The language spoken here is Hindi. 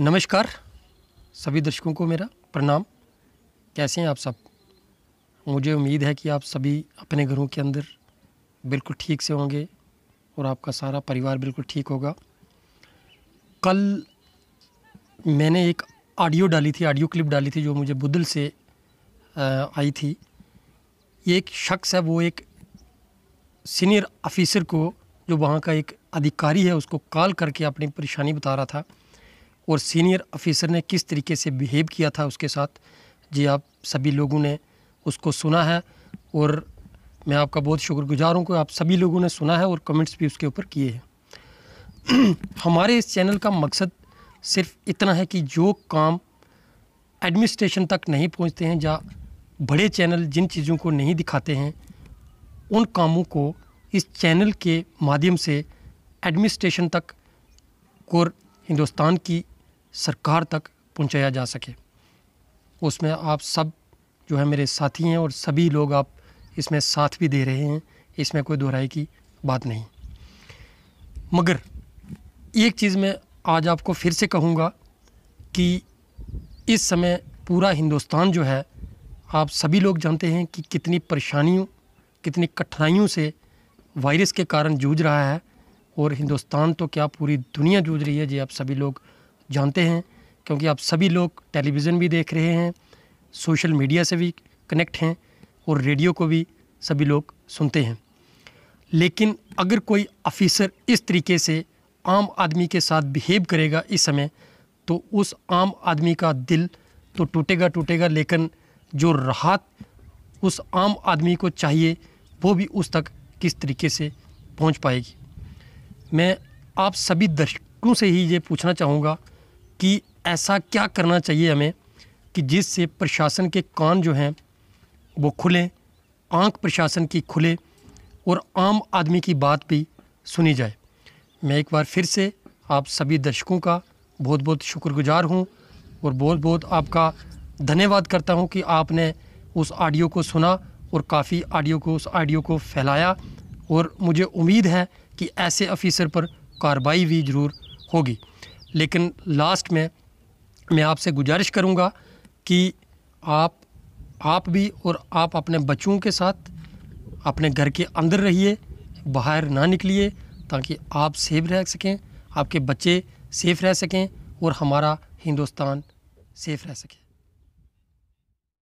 नमस्कार सभी दर्शकों को मेरा प्रणाम कैसे हैं आप सब मुझे उम्मीद है कि आप सभी अपने घरों के अंदर बिल्कुल ठीक से होंगे और आपका सारा परिवार बिल्कुल ठीक होगा कल मैंने एक ऑडियो डाली थी ऑडियो क्लिप डाली थी जो मुझे बुदल से आई थी एक शख्स है वो एक सीनियर ऑफिसर को जो वहाँ का एक अधिकारी है उसको कॉल करके अपनी परेशानी बता रहा था और सीनियर ऑफिसर ने किस तरीके से बिहेव किया था उसके साथ जी आप सभी लोगों ने उसको सुना है और मैं आपका बहुत शुक्रगुजार हूँ कि आप सभी लोगों ने सुना है और कमेंट्स भी उसके ऊपर किए हैं हमारे इस चैनल का मकसद सिर्फ इतना है कि जो काम एडमिनिस्ट्रेशन तक नहीं पहुँचते हैं या बड़े चैनल जिन चीज़ों को नहीं दिखाते हैं उन कामों को इस चैनल के माध्यम से एडमिनिस्ट्रेशन तक और हिंदुस्तान की सरकार तक पहुंचाया जा सके उसमें आप सब जो है मेरे साथी हैं और सभी लोग आप इसमें साथ भी दे रहे हैं इसमें कोई दोहराई की बात नहीं मगर एक चीज़ मैं आज आपको फिर से कहूँगा कि इस समय पूरा हिंदुस्तान जो है आप सभी लोग जानते हैं कि कितनी परेशानियों कितनी कठिनाइयों से वायरस के कारण जूझ रहा है और हिंदुस्तान तो क्या पूरी दुनिया जूझ रही है जी आप सभी लोग जानते हैं क्योंकि आप सभी लोग टेलीविज़न भी देख रहे हैं सोशल मीडिया से भी कनेक्ट हैं और रेडियो को भी सभी लोग सुनते हैं लेकिन अगर कोई ऑफिसर इस तरीके से आम आदमी के साथ बिहेव करेगा इस समय तो उस आम आदमी का दिल तो टूटेगा टूटेगा लेकिन जो राहत उस आम आदमी को चाहिए वो भी उस तक किस तरीके से पहुंच पाएगी मैं आप सभी दर्शकों से ही ये पूछना चाहूँगा कि ऐसा क्या करना चाहिए हमें कि जिससे प्रशासन के कान जो हैं वो खुलें आंख प्रशासन की खुले और आम आदमी की बात भी सुनी जाए मैं एक बार फिर से आप सभी दर्शकों का बहुत बहुत शुक्रगुजार हूँ और बहुत बहुत आपका धन्यवाद करता हूँ कि आपने उस ऑडियो को सुना और काफ़ी ऑडियो को उस ऑडियो को फैलाया और मुझे उम्मीद है कि ऐसे ऑफिसर पर कार्रवाई भी ज़रूर होगी लेकिन लास्ट में मैं आपसे गुजारिश करूँगा कि आप आप भी और आप अपने बच्चों के साथ अपने घर के अंदर रहिए बाहर ना निकलिए ताकि आप सेफ रह सकें आपके बच्चे सेफ़ रह सकें और हमारा हिंदुस्तान सेफ़ रह सके